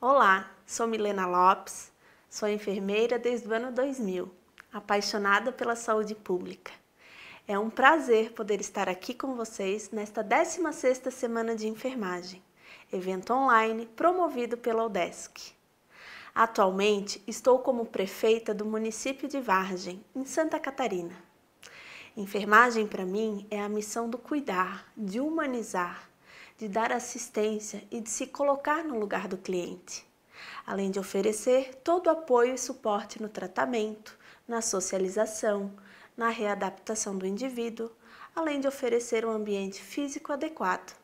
Olá, sou Milena Lopes, sou enfermeira desde o ano 2000, apaixonada pela saúde pública. É um prazer poder estar aqui com vocês nesta 16ª Semana de Enfermagem, evento online promovido pela UDESC. Atualmente, estou como prefeita do município de Vargem, em Santa Catarina. Enfermagem, para mim, é a missão do cuidar, de humanizar, de dar assistência e de se colocar no lugar do cliente, além de oferecer todo o apoio e suporte no tratamento, na socialização, na readaptação do indivíduo, além de oferecer um ambiente físico adequado.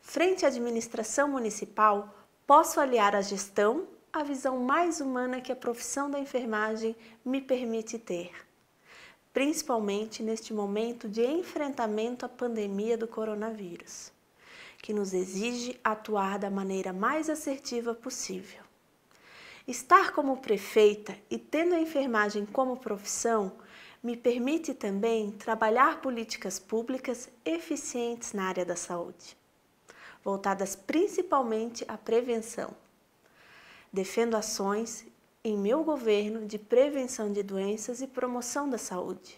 Frente à administração municipal, posso aliar a gestão à visão mais humana que a profissão da enfermagem me permite ter, principalmente neste momento de enfrentamento à pandemia do coronavírus que nos exige atuar da maneira mais assertiva possível. Estar como prefeita e tendo a enfermagem como profissão me permite também trabalhar políticas públicas eficientes na área da saúde, voltadas principalmente à prevenção. Defendo ações em meu governo de prevenção de doenças e promoção da saúde,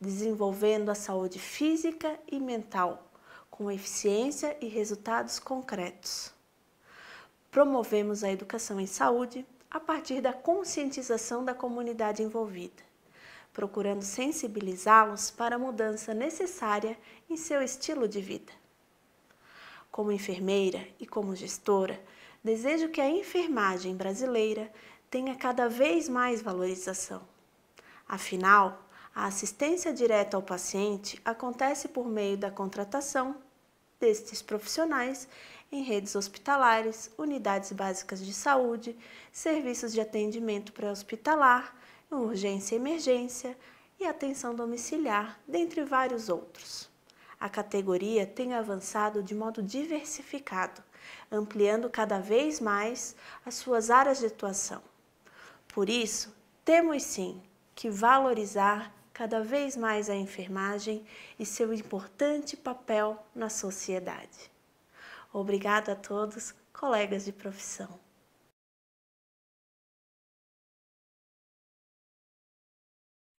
desenvolvendo a saúde física e mental com eficiência e resultados concretos. Promovemos a educação em saúde a partir da conscientização da comunidade envolvida, procurando sensibilizá-los para a mudança necessária em seu estilo de vida. Como enfermeira e como gestora, desejo que a enfermagem brasileira tenha cada vez mais valorização. Afinal, a assistência direta ao paciente acontece por meio da contratação destes profissionais em redes hospitalares, unidades básicas de saúde, serviços de atendimento pré-hospitalar, urgência e emergência e atenção domiciliar, dentre vários outros. A categoria tem avançado de modo diversificado, ampliando cada vez mais as suas áreas de atuação. Por isso, temos sim que valorizar cada vez mais a enfermagem e seu importante papel na sociedade. Obrigado a todos, colegas de profissão.